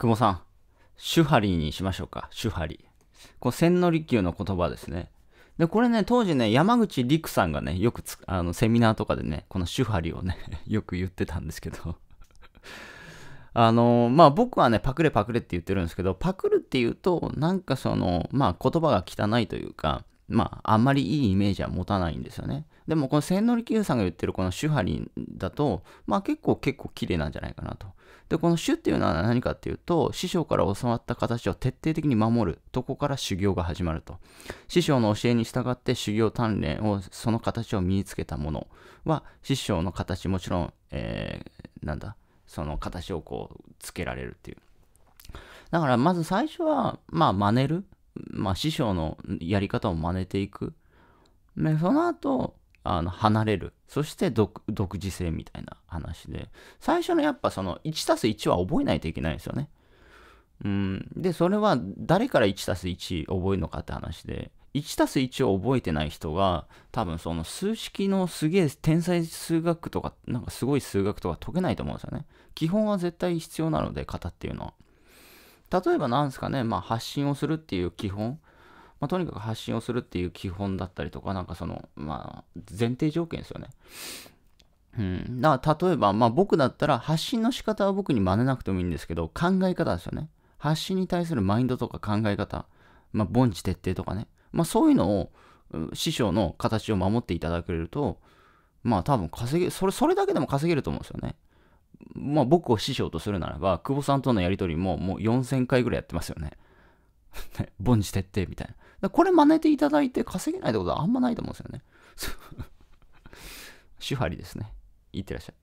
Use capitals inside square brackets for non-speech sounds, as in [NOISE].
久保さん、シュハリーにしましょうか。シュハリー。こう、千利休の言葉ですね。で、これね、当時ね、山口陸さんがね、よくつ、あの、セミナーとかでね、このシ手張リをね、[LAUGHS] よく言ってたんですけど [LAUGHS] あの、まあ、僕はね、パクれパクれって言ってるんですけど、パクるっていうと、なんかその、まあ、言葉が汚いというか、まあ、あんまりいいイメージは持たないんですよね。でも、この千利休さんが言ってるこの手張りだと、まあ結構結構綺麗なんじゃないかなと。で、このュっていうのは何かっていうと、師匠から教わった形を徹底的に守るとこから修行が始まると。師匠の教えに従って修行鍛錬を、その形を身につけたものは、師匠の形もちろん、えー、なんだ、その形をこう、つけられるっていう。だから、まず最初は、まあ、真似る。まあ、師匠のやり方を真似ていく。で、その後、あの離れる。そして独自性みたいな話で。最初のやっぱその1たす1は覚えないといけないんですよね。うん。で、それは誰から1たす1覚えるのかって話で。1たす1を覚えてない人が多分その数式のすげえ天才数学とかなんかすごい数学とか解けないと思うんですよね。基本は絶対必要なので型っていうのは。例えばなんすかね、まあ、発信をするっていう基本、まあ、とにかく発信をするっていう基本だったりとか、なんかその、まあ、前提条件ですよね。うん、だから例えば、まあ、僕だったら発信の仕方は僕に真似なくてもいいんですけど考え方ですよね発信に対するマインドとか考え方、まあ、凡事徹底とかね、まあ、そういうのを師匠の形を守っていただけるとまあ多分稼げそれそれだけでも稼げると思うんですよねまあ、僕を師匠とするならば、久保さんとのやりとりももう4000回ぐらいやってますよね。凡事徹底みたいな。これ真似ていただいて稼げないってことはあんまないと思うんですよね。ュ [LAUGHS] 張りですね。いってらっしゃい。